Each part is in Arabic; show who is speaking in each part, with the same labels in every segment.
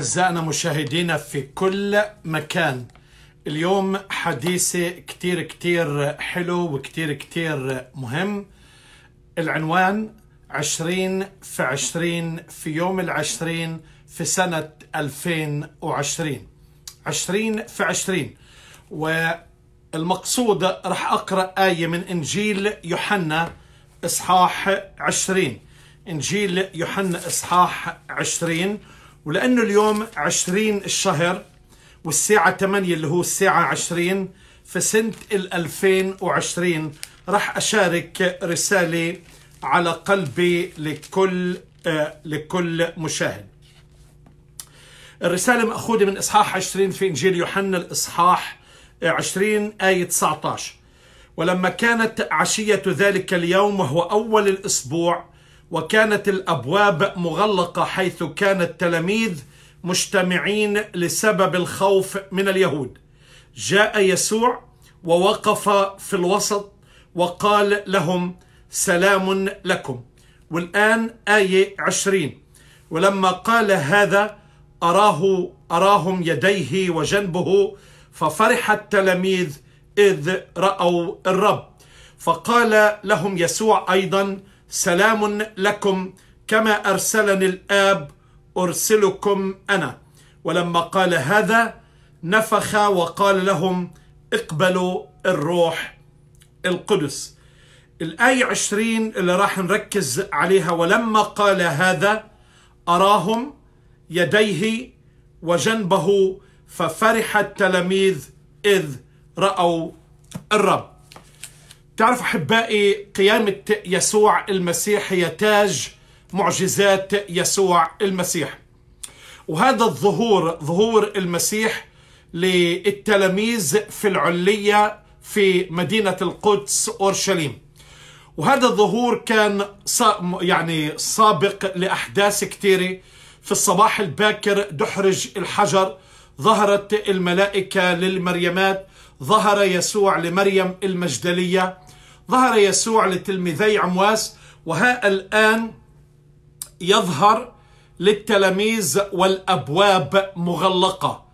Speaker 1: أعزائنا مشاهدينا في كل مكان اليوم حديثي كتير كتير حلو وكتير كتير مهم العنوان عشرين في عشرين في يوم العشرين في سنة 2020 عشرين في عشرين والمقصود رح أقرأ آية من إنجيل يوحنا إصحاح عشرين إنجيل يوحنا إصحاح عشرين ولأنه اليوم 20 الشهر والساعة 8 اللي هو الساعة 20 فسنة ال 2020 راح أشارك رسالة على قلبي لكل آه، لكل مشاهد الرسالة مأخوذة من إصحاح 20 في إنجيل يوحنا الإصحاح 20 آه، آية 19 ولما كانت عشية ذلك اليوم وهو أول الأسبوع وكانت الابواب مغلقه حيث كان التلاميذ مجتمعين لسبب الخوف من اليهود جاء يسوع ووقف في الوسط وقال لهم سلام لكم والآن آية عشرين ولما قال هذا أراه أراهم يديه وجنبه ففرح التلاميذ إذ رأوا الرب فقال لهم يسوع أيضا سلام لكم كما أرسلني الآب أرسلكم أنا ولما قال هذا نفخ وقال لهم اقبلوا الروح القدس الآية عشرين اللي راح نركز عليها ولما قال هذا أراهم يديه وجنبه ففرح التلاميذ إذ رأوا الرب تعرف أحبائي قيامة يسوع المسيح هي تاج معجزات يسوع المسيح وهذا الظهور ظهور المسيح للتلاميذ في العلية في مدينة القدس أورشليم وهذا الظهور كان يعني سابق لأحداث كثيرة في الصباح الباكر دحرج الحجر ظهرت الملائكة للمريمات ظهر يسوع لمريم المجدلية ظهر يسوع لتلميذي عمواس وها الآن يظهر للتلاميذ والأبواب مغلقة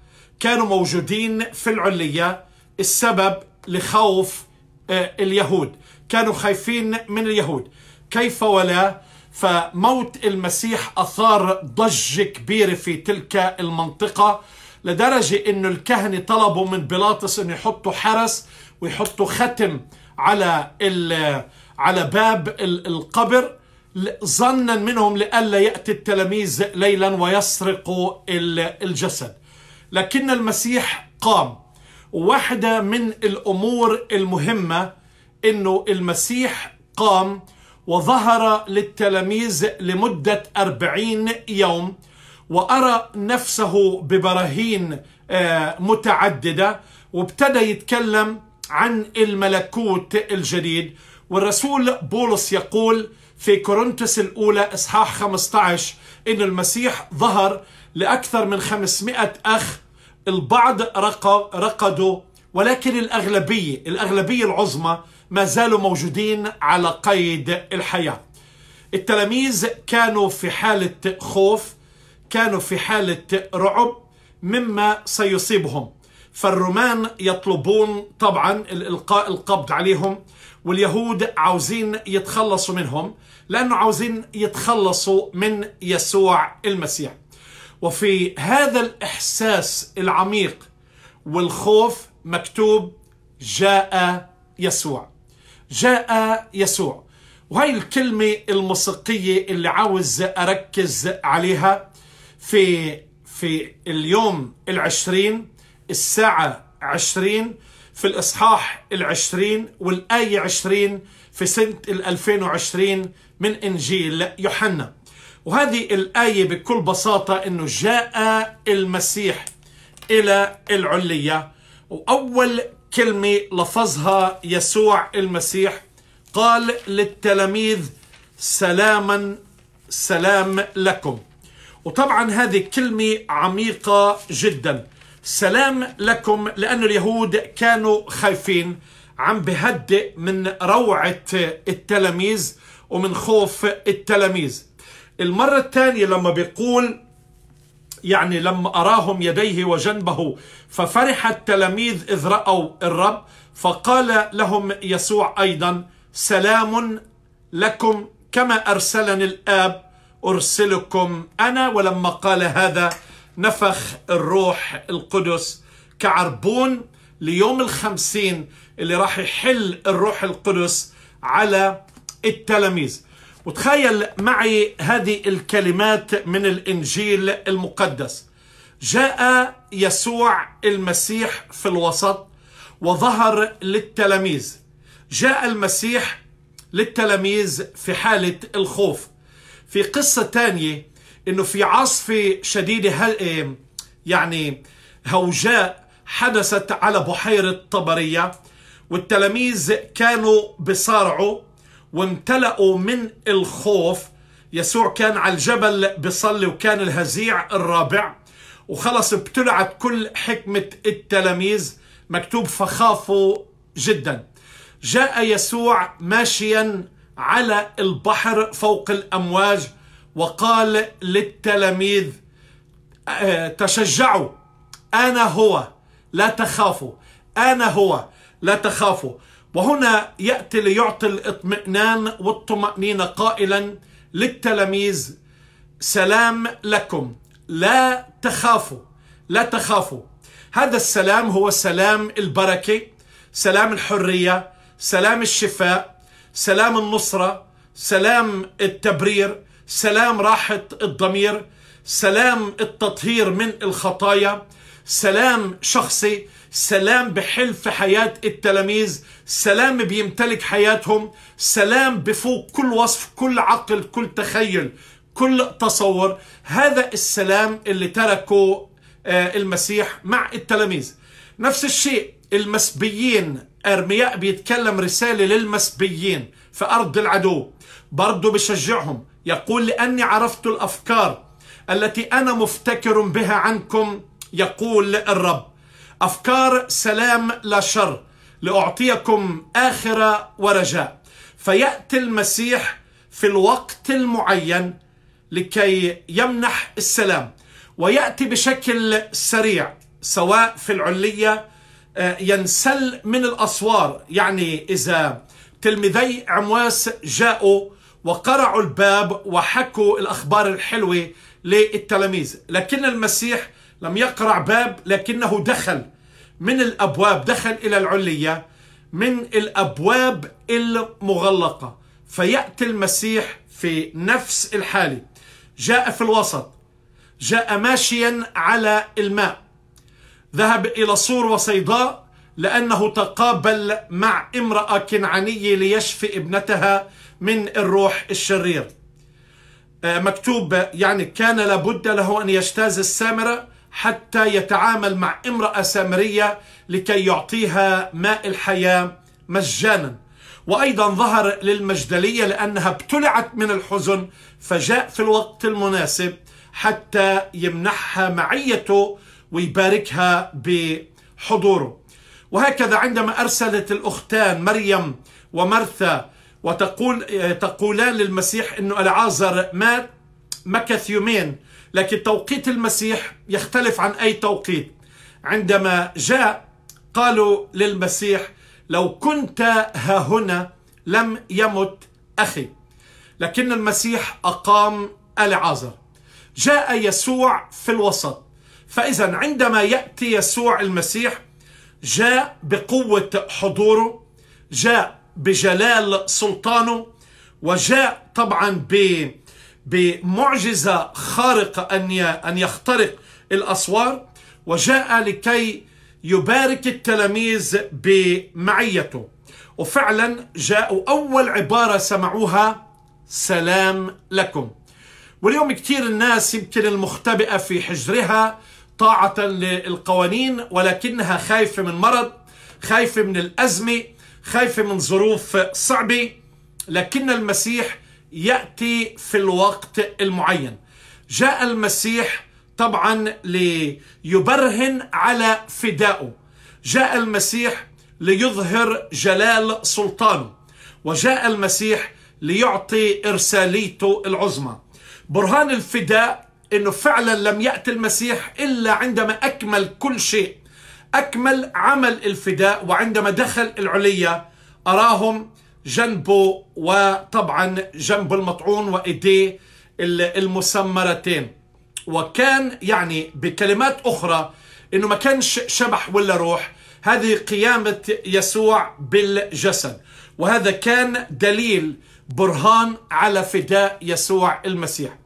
Speaker 1: كانوا موجودين في العلية السبب لخوف آه، اليهود كانوا خايفين من اليهود كيف ولا فموت المسيح أثار ضجة كبيرة في تلك المنطقة لدرجة أن الكهنة طلبوا من بيلاطس أن يحطوا حرس ويحطوا ختم على على باب القبر ظنا منهم لئلا ياتي التلاميذ ليلا ويسرقوا الجسد لكن المسيح قام واحده من الامور المهمه انه المسيح قام وظهر للتلاميذ لمده أربعين يوم وارى نفسه ببراهين آه، متعدده وابتدى يتكلم عن الملكوت الجديد والرسول بولس يقول في كورنثوس الأولى إصحاح 15 إن المسيح ظهر لأكثر من 500 أخ البعض رقدوا ولكن الأغلبية الأغلبية العظمى ما زالوا موجودين على قيد الحياة التلاميذ كانوا في حالة خوف كانوا في حالة رعب مما سيصيبهم فالرومان يطلبون طبعا الإلقاء القبض عليهم واليهود عاوزين يتخلصوا منهم لأنه عاوزين يتخلصوا من يسوع المسيح وفي هذا الإحساس العميق والخوف مكتوب جاء يسوع جاء يسوع وهي الكلمة الموسيقية اللي عاوز أركز عليها في في اليوم العشرين الساعة عشرين في الإصحاح العشرين والآية عشرين في سنة الألفين وعشرين من إنجيل يوحنا وهذه الآية بكل بساطة أنه جاء المسيح إلى العلية وأول كلمة لفظها يسوع المسيح قال للتلاميذ سلاما سلام لكم وطبعا هذه كلمة عميقة جدا سلام لكم لأن اليهود كانوا خايفين عم بهدئ من روعة التلاميذ ومن خوف التلاميذ المرة الثانية لما بيقول يعني لما أراهم يديه وجنبه ففرح التلاميذ إذ رأوا الرب فقال لهم يسوع أيضا سلام لكم كما أرسلني الآب أرسلكم أنا ولما قال هذا نفخ الروح القدس كعربون ليوم الخمسين اللي راح يحل الروح القدس على التلاميذ وتخيل معي هذه الكلمات من الإنجيل المقدس جاء يسوع المسيح في الوسط وظهر للتلاميذ جاء المسيح للتلاميذ في حالة الخوف في قصة تانية انه في عاصفه شديده إيه، يعني هوجاء حدثت على بحيره طبريه والتلاميذ كانوا بصارعوا وامتلأوا من الخوف يسوع كان على الجبل بيصلي وكان الهزيع الرابع وخلص ابتلعت كل حكمة التلاميذ مكتوب فخافوا جدا جاء يسوع ماشيا على البحر فوق الأمواج وقال للتلاميذ آه، تشجعوا أنا هو لا تخافوا أنا هو لا تخافوا وهنا يأتي ليعطي الاطمئنان والطمأنينة قائلا للتلاميذ سلام لكم لا تخافوا لا تخافوا هذا السلام هو سلام البركة سلام الحرية سلام الشفاء سلام النصرة سلام التبرير سلام راحة الضمير سلام التطهير من الخطايا سلام شخصي سلام بحل في حياة التلاميذ سلام بيمتلك حياتهم سلام بفوق كل وصف كل عقل كل تخيل كل تصور هذا السلام اللي تركه آه، المسيح مع التلاميذ نفس الشيء المسبيين ارمياء بيتكلم رسالة للمسبيين في أرض العدو برضه بشجعهم يقول لأني عرفت الأفكار التي أنا مفتكر بها عنكم يقول الرب أفكار سلام لا شر لأعطيكم آخرة ورجاء فيأتي المسيح في الوقت المعين لكي يمنح السلام ويأتي بشكل سريع سواء في العلية آه، ينسل من الأسوار يعني إذا تلميذي عمواس جاءوا وقرعوا الباب وحكوا الأخبار الحلوة للتلاميذ لكن المسيح لم يقرع باب لكنه دخل من الأبواب دخل إلى العلية من الأبواب المغلقة فيأتي المسيح في نفس الحالة جاء في الوسط جاء ماشيا على الماء ذهب إلى صور وصيداء لأنه تقابل مع امرأة كنعانية ليشفي ابنتها من الروح الشرير آه، مكتوب يعني كان لابد له أن يجتاز السامرة حتى يتعامل مع امرأة سامرية لكي يعطيها ماء الحياة مجانا وأيضا ظهر للمجدلية لأنها ابتلعت من الحزن فجاء في الوقت المناسب حتى يمنحها معيته ويباركها بحضوره وهكذا عندما أرسلت الأختان مريم ومرثا وتقول آه، تقولان للمسيح انه العازر مات مكث يومين لكن توقيت المسيح يختلف عن اي توقيت عندما جاء قالوا للمسيح لو كنت ها هنا لم يمت اخي لكن المسيح اقام العازر جاء يسوع في الوسط فاذا عندما ياتي يسوع المسيح جاء بقوه حضوره جاء بجلال سلطانه وجاء طبعا بمعجزة خارقة أن أن يخترق الأسوار وجاء لكي يبارك التلاميذ بمعيته وفعلا جاءوا أول عبارة سمعوها سلام لكم واليوم كثير الناس يمكن المختبئة في حجرها طاعة للقوانين ولكنها خايفة من مرض خايفة من الأزمة خايفة من ظروف صعبة لكن المسيح يأتي في الوقت المعين جاء المسيح طبعا ليبرهن على فدائه جاء المسيح ليظهر جلال سلطانه وجاء المسيح ليعطي إرساليته العظمى برهان الفداء أنه فعلا لم يأتي المسيح إلا عندما أكمل كل شيء أكمل عمل الفداء وعندما دخل العليا أراهم جنبه وطبعا جنب المطعون وإيديه المسمرتين وكان يعني بكلمات أخرى إنه ما كانش شبح ولا روح هذه قيامة يسوع بالجسد وهذا كان دليل برهان على فداء يسوع المسيح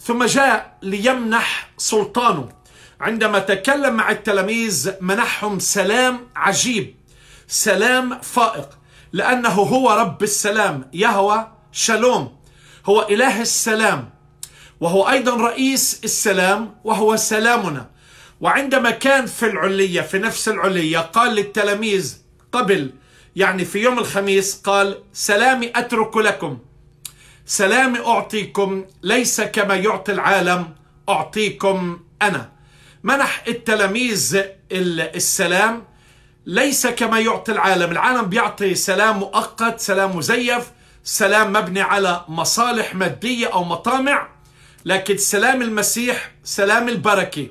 Speaker 1: ثم جاء ليمنح سلطانه عندما تكلم مع التلاميذ منحهم سلام عجيب سلام فائق لأنه هو رب السلام يهوى شالوم هو إله السلام وهو أيضا رئيس السلام وهو سلامنا وعندما كان في العلية في نفس العلية قال للتلاميذ قبل يعني في يوم الخميس قال سلامي أترك لكم سلامي أعطيكم ليس كما يعطي العالم أعطيكم أنا منح التلاميذ السلام ليس كما يعطي العالم العالم بيعطي سلام مؤقت سلام مزيف سلام مبني على مصالح مادية أو مطامع لكن سلام المسيح سلام البركة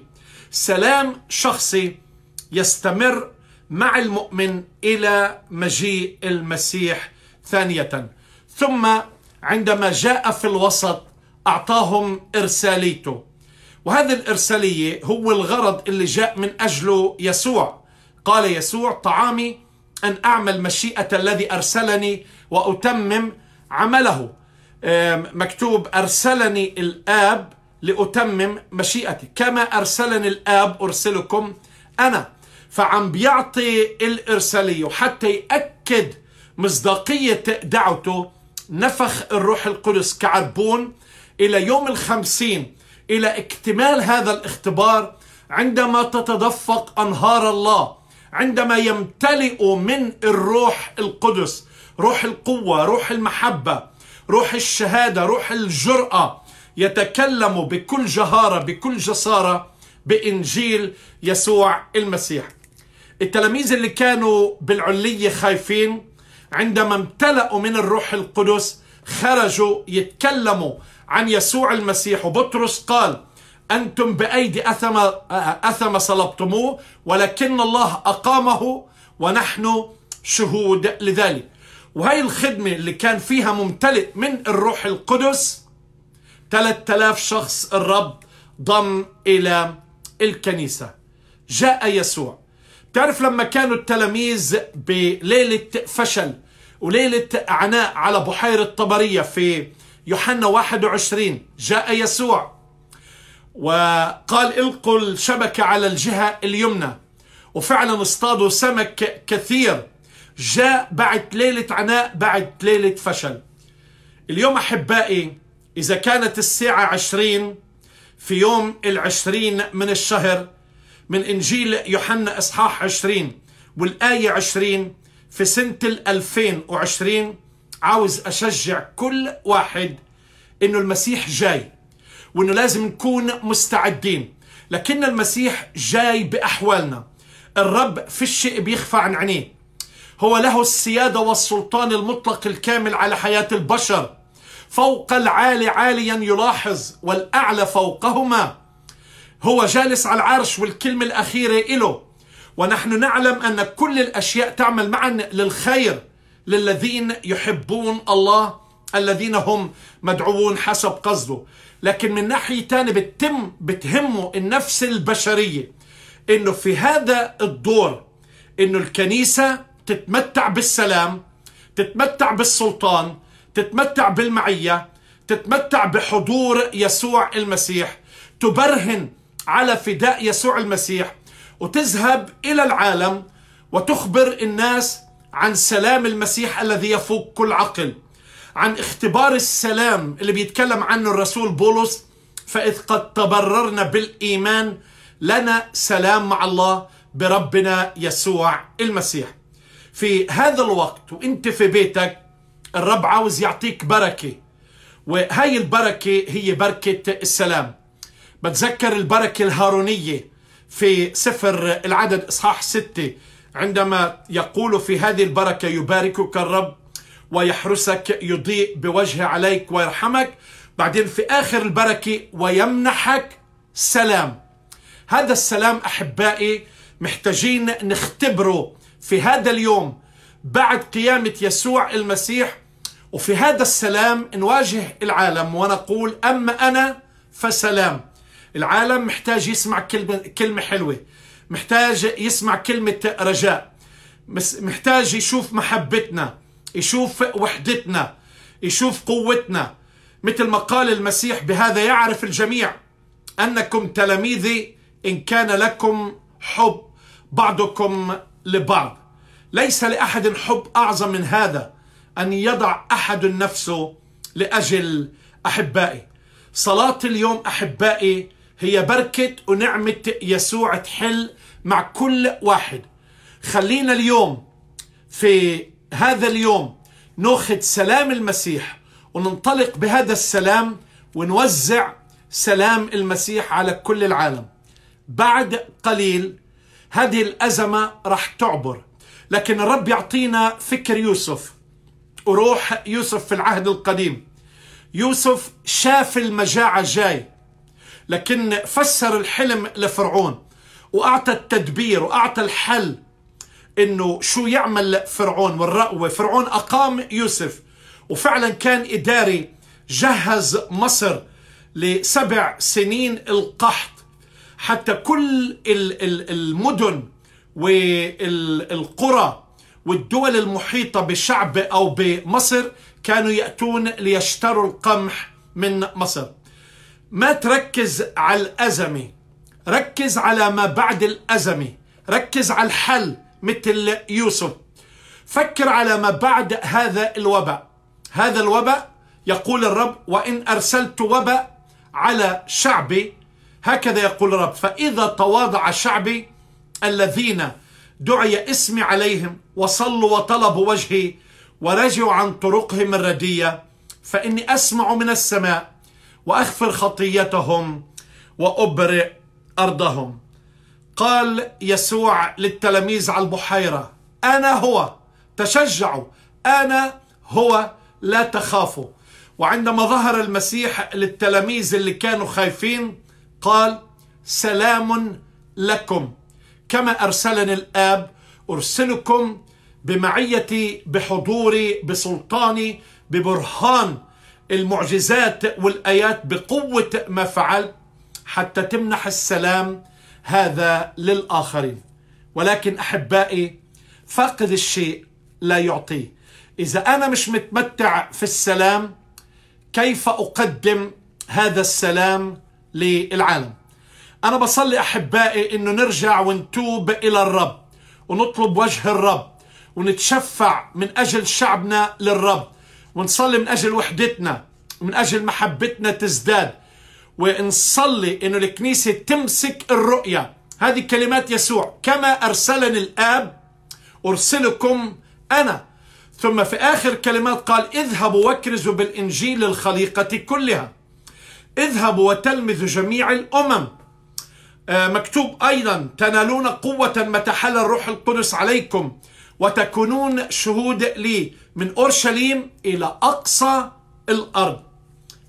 Speaker 1: سلام شخصي يستمر مع المؤمن إلى مجيء المسيح ثانية ثم عندما جاء في الوسط أعطاهم إرساليته وهذه الإرسالية هو الغرض اللي جاء من أجله يسوع قال يسوع طعامي أن أعمل مشيئة الذي أرسلني وأتمم عمله مكتوب أرسلني الآب لأتمم مشيئتي كما أرسلني الآب أرسلكم أنا فعم بيعطي الإرسالية وحتى يأكد مصداقية دعوته نفخ الروح القدس كعربون إلى يوم الخمسين الى اكتمال هذا الاختبار عندما تتدفق انهار الله عندما يمتلئ من الروح القدس روح القوه روح المحبه روح الشهاده روح الجراه يتكلم بكل جهاره بكل جساره بانجيل يسوع المسيح التلاميذ اللي كانوا بالعليه خايفين عندما امتلأوا من الروح القدس خرجوا يتكلموا عن يسوع المسيح وبطرس قال أنتم بأيدي أثم أثم صلبتموه ولكن الله أقامه ونحن شهود لذلك وهي الخدمة اللي كان فيها ممتلئ من الروح القدس 3000 شخص الرب ضم إلى الكنيسة جاء يسوع تعرف لما كانوا التلاميذ بليلة فشل وليلة عناء على بحيرة طبرية في يوحنا 21 جاء يسوع وقال القوا الشبكة على الجهة اليمنى وفعلا اصطادوا سمك كثير جاء بعد ليلة عناء بعد ليلة فشل اليوم أحبائي إذا كانت الساعة عشرين في يوم العشرين من الشهر من إنجيل يوحنا إصحاح عشرين والآية عشرين في سنة الألفين وعشرين عاوز أشجع كل واحد إنه المسيح جاي وإنه لازم نكون مستعدين لكن المسيح جاي بأحوالنا الرب في الشيء بيخفى عن عينيه هو له السيادة والسلطان المطلق الكامل على حياة البشر فوق العالي عاليا يلاحظ والأعلى فوقهما هو جالس على العرش والكلمة الأخيرة إله ونحن نعلم أن كل الأشياء تعمل معا للخير للذين يحبون الله الذين هم مدعوون حسب قصده لكن من ناحية تانية بتم بتهمه النفس البشرية انه في هذا الدور انه الكنيسة تتمتع بالسلام تتمتع بالسلطان تتمتع بالمعية تتمتع بحضور يسوع المسيح تبرهن على فداء يسوع المسيح وتذهب إلى العالم وتخبر الناس عن سلام المسيح الذي يفوق كل عقل عن اختبار السلام اللي بيتكلم عنه الرسول بولس فإذ قد تبررنا بالإيمان لنا سلام مع الله بربنا يسوع المسيح في هذا الوقت وانت في بيتك الرب عاوز يعطيك بركة وهي البركة هي بركة السلام بتذكر البركة الهارونية في سفر العدد إصحاح ستة عندما يقول في هذه البركة يباركك الرب ويحرسك يضيء بوجهه عليك ويرحمك بعدين في آخر البركة ويمنحك سلام هذا السلام أحبائي محتاجين نختبره في هذا اليوم بعد قيامة يسوع المسيح وفي هذا السلام نواجه العالم ونقول أما أنا فسلام العالم محتاج يسمع كلمة, كلمة حلوة محتاج يسمع كلمة رجاء محتاج يشوف محبتنا يشوف وحدتنا يشوف قوتنا مثل ما قال المسيح بهذا يعرف الجميع أنكم تلاميذي إن كان لكم حب بعضكم لبعض ليس لأحد حب أعظم من هذا أن يضع أحد نفسه لأجل أحبائي صلاة اليوم أحبائي هي بركة ونعمة يسوع تحل مع كل واحد خلينا اليوم في هذا اليوم ناخذ سلام المسيح وننطلق بهذا السلام ونوزع سلام المسيح على كل العالم بعد قليل هذه الأزمة راح تعبر لكن الرب يعطينا فكر يوسف وروح يوسف في العهد القديم يوسف شاف المجاعة جاي لكن فسر الحلم لفرعون واعطى التدبير واعطى الحل انه شو يعمل فرعون والرأوة فرعون اقام يوسف وفعلا كان اداري جهز مصر لسبع سنين القحط حتى كل المدن والقرى والدول المحيطة بشعب أو بمصر كانوا يأتون ليشتروا القمح من مصر ما تركز على الأزمة ركز على ما بعد الأزمة ركز على الحل مثل يوسف فكر على ما بعد هذا الوباء هذا الوباء يقول الرب وإن أرسلت وباء على شعبي هكذا يقول الرب فإذا تواضع شعبي الذين دعي اسمي عليهم وصلوا وطلبوا وجهي ورجعوا عن طرقهم الردية فإني أسمع من السماء واغفر خطيتهم وابرئ ارضهم قال يسوع للتلاميذ على البحيره انا هو تشجعوا انا هو لا تخافوا وعندما ظهر المسيح للتلاميذ اللي كانوا خايفين قال سلام لكم كما ارسلني الاب ارسلكم بمعيتي بحضوري بسلطاني ببرهان المعجزات والآيات بقوة ما فعل حتى تمنح السلام هذا للآخرين ولكن أحبائي فاقد الشيء لا يعطيه إذا أنا مش متمتع في السلام كيف أقدم هذا السلام للعالم أنا بصلي أحبائي أنه نرجع ونتوب إلى الرب ونطلب وجه الرب ونتشفع من أجل شعبنا للرب ونصلي من أجل وحدتنا من أجل محبتنا تزداد ونصلي أنه الكنيسة تمسك الرؤية هذه كلمات يسوع كما أرسلني الآب أرسلكم أنا ثم في آخر كلمات قال اذهبوا واكرزوا بالإنجيل للخليقة كلها اذهبوا وتلمذوا جميع الأمم آه، مكتوب أيضا تنالون قوة متى حل الروح القدس عليكم وتكونون شهود لي من اورشليم الى اقصى الارض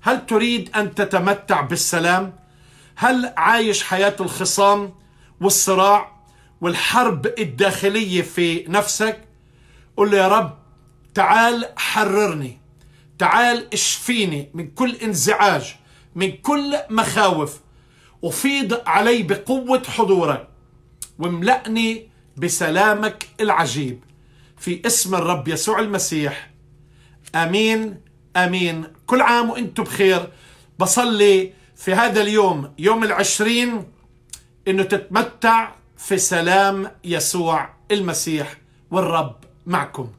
Speaker 1: هل تريد ان تتمتع بالسلام هل عايش حياه الخصام والصراع والحرب الداخليه في نفسك قل له يا رب تعال حررني تعال اشفيني من كل انزعاج من كل مخاوف وفيض علي بقوه حضورك واملأني بسلامك العجيب في اسم الرب يسوع المسيح امين امين كل عام وانتم بخير بصلي في هذا اليوم يوم العشرين انه تتمتع في سلام يسوع المسيح والرب معكم